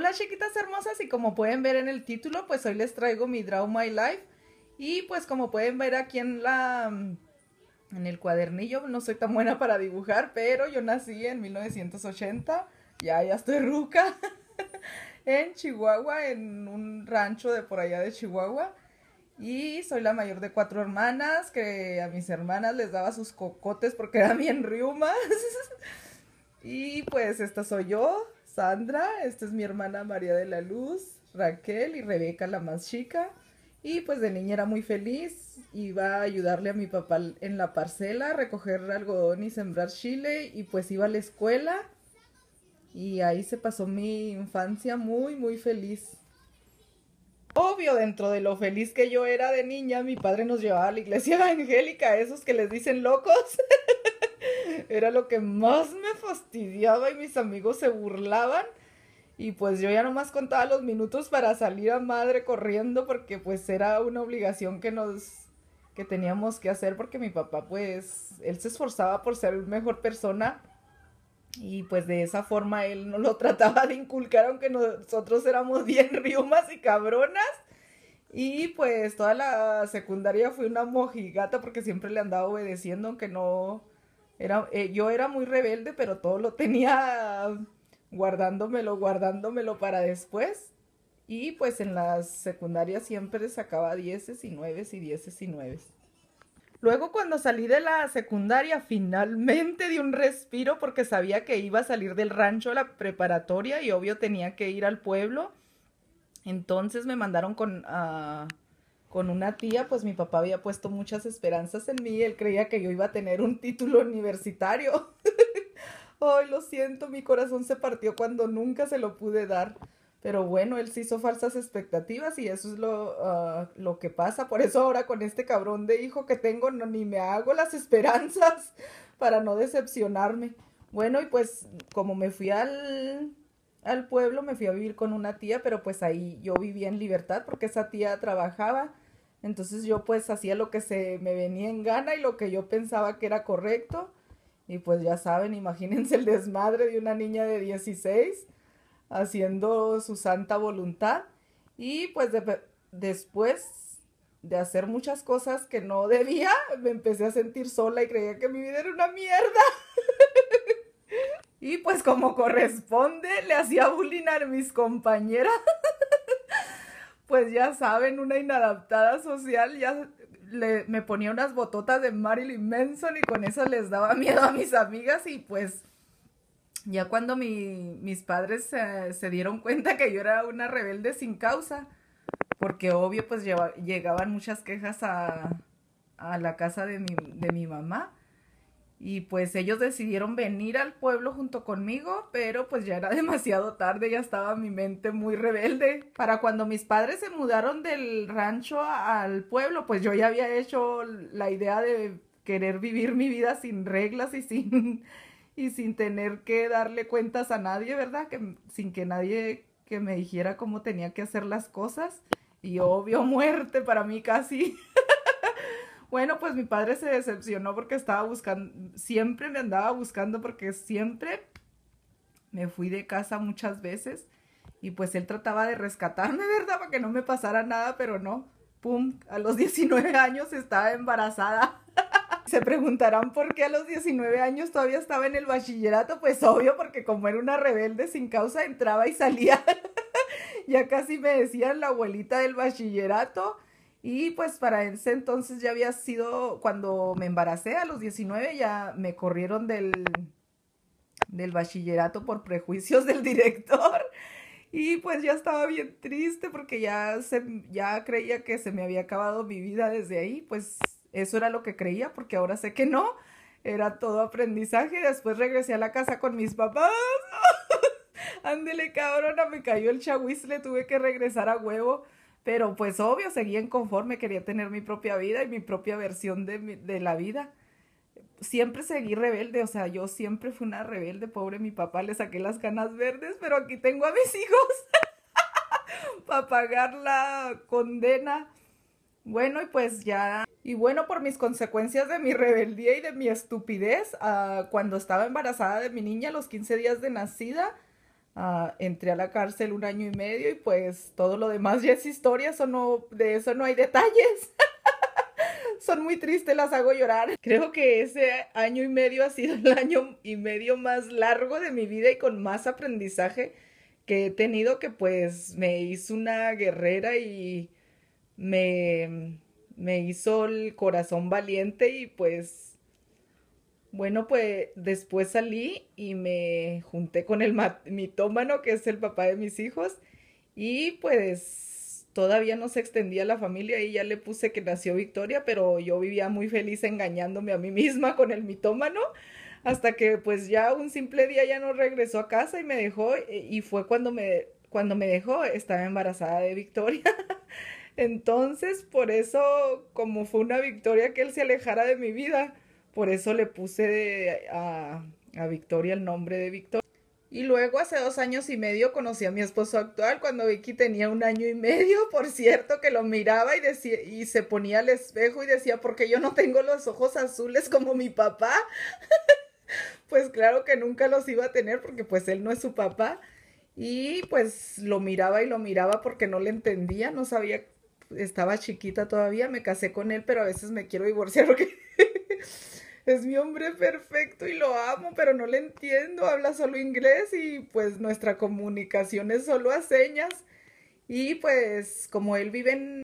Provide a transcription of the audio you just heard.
Hola chiquitas hermosas y como pueden ver en el título, pues hoy les traigo mi Draw My Life y pues como pueden ver aquí en la mm, en el cuadernillo, no soy tan buena para dibujar, pero yo nací en 1980, ya ya estoy ruca en Chihuahua, en un rancho de por allá de Chihuahua. Y soy la mayor de cuatro hermanas, que a mis hermanas les daba sus cocotes porque eran bien riumas. y pues esta soy yo. Sandra, esta es mi hermana María de la Luz, Raquel y Rebeca, la más chica. Y pues de niña era muy feliz, iba a ayudarle a mi papá en la parcela, a recoger algodón y sembrar chile, y pues iba a la escuela. Y ahí se pasó mi infancia muy, muy feliz. Obvio, dentro de lo feliz que yo era de niña, mi padre nos llevaba a la iglesia evangélica, esos que les dicen locos. Era lo que más me fastidiaba y mis amigos se burlaban. Y pues yo ya nomás contaba los minutos para salir a madre corriendo porque pues era una obligación que nos que teníamos que hacer porque mi papá pues él se esforzaba por ser mejor persona y pues de esa forma él no lo trataba de inculcar aunque nosotros éramos bien riumas y cabronas. Y pues toda la secundaria fue una mojigata porque siempre le andaba obedeciendo aunque no eh, yo era muy rebelde, pero todo lo tenía guardándomelo, guardándomelo para después. Y pues en la secundaria siempre sacaba dieces y nueves y dieces y nueves. Luego cuando salí de la secundaria finalmente di un respiro porque sabía que iba a salir del rancho a la preparatoria y obvio tenía que ir al pueblo. Entonces me mandaron con, ah, con una tía, pues mi papá había puesto muchas esperanzas en mí. Él creía que yo iba a tener un título universitario. Ay, lo siento, mi corazón se partió cuando nunca se lo pude dar. Pero bueno, él se hizo falsas expectativas y eso es lo, ah, lo que pasa. Por eso ahora con este cabrón de hijo que tengo, no, ni me hago las esperanzas para no decepcionarme. Bueno, y pues como me fui al al pueblo, me fui a vivir con una tía, pero pues ahí yo vivía en libertad porque esa tía trabajaba. Entonces yo pues hacía lo que se me venía en gana y lo que yo pensaba que era correcto. Y pues ya saben, imagínense el desmadre de una niña de 16 haciendo su santa voluntad. Y pues después de hacer muchas cosas que no debía, me empecé a sentir sola y creía que mi vida era una mierda. Y pues como corresponde, le hacía bullying a mis compañeras. pues ya saben, una inadaptada social, ya le, me ponía unas bototas de Marilyn Manson y con eso les daba miedo a mis amigas y pues ya cuando mis padres se dieron cuenta que yo era una rebelde sin causa, porque obvio pues llegaban muchas quejas a, a la casa de mi, de mi mamá y pues ellos decidieron venir al pueblo junto conmigo, pero pues ya era demasiado tarde, ya estaba mi mente muy rebelde. Para cuando mis padres se mudaron del rancho al pueblo, pues yo ya había hecho la idea de querer vivir mi vida sin reglas y sin, y sin tener que darle cuentas a nadie, ¿verdad? Que, sin que nadie que me dijera cómo tenía que hacer las cosas. Y obvio muerte para mí casi. Bueno, pues mi padre se decepcionó porque estaba buscando, siempre me andaba buscando porque siempre me fui de casa muchas veces y pues él trataba de rescatarme, ¿verdad? Para que no me pasara nada, pero no. Pum, a los 19 años estaba embarazada. se preguntarán por qué a los 19 años todavía estaba en el bachillerato, pues obvio, porque como era una rebelde sin causa, entraba y salía. ya casi me decían la abuelita del bachillerato y pues para ese entonces ya había sido, cuando me embaracé a los 19, ya me corrieron del, del bachillerato por prejuicios del director. Y pues ya estaba bien triste porque ya, se, ya creía que se me había acabado mi vida desde ahí. Pues eso era lo que creía porque ahora sé que no. Era todo aprendizaje. Después regresé a la casa con mis papás. Ándele cabrona, me cayó el chagüis, le tuve que regresar a huevo. Pero pues obvio, seguía conforme, quería tener mi propia vida y mi propia versión de, de la vida. Siempre seguí rebelde, o sea, yo siempre fui una rebelde, pobre mi papá, le saqué las canas verdes, pero aquí tengo a mis hijos para pagar la condena. Bueno, y pues ya. Y bueno, por mis consecuencias de mi rebeldía y de mi estupidez, ah, cuando estaba embarazada de mi niña a los 15 días de nacida, entré a la cárcel un año y medio y pues todo lo demás ya es historia, eso no, de eso no hay detalles. Son muy tristes, las hago llorar. Creo que ese año y medio ha sido el año y medio más largo de mi vida y con más aprendizaje que he tenido que pues me hizo una guerrera y me, me hizo el corazón valiente y pues bueno, pues después salí y me junté con el mitómano, que es el papá de mis hijos, y pues todavía no se extendía la familia y ya le puse que nació Victoria, pero yo vivía muy feliz engañándome a mí misma con el mitómano, hasta que pues ya un simple día ya no regresó a casa y me dejó, eh, y fue cuando me, cuando me dejó, estaba embarazada de Victoria. Entonces, por eso, como fue una victoria que él se alejara de mi vida, por eso le puse a, Victoria el nombre de Victoria. Y luego hace dos años y medio conocí a mi esposo actual cuando Vicky tenía un año y medio, por cierto, que lo miraba y, decía, y se ponía al espejo y decía, porque yo no tengo los ojos azules como mi papá. pues claro que nunca los iba a tener porque pues él no es su papá. Y pues lo miraba y lo miraba porque no le entendía, no sabía, estaba chiquita todavía, me casé con él, pero a veces me quiero divorciar porque es mi hombre perfecto y lo amo, pero no le entiendo, habla solo inglés y pues nuestra comunicación es solo a señas. Y pues como él vive en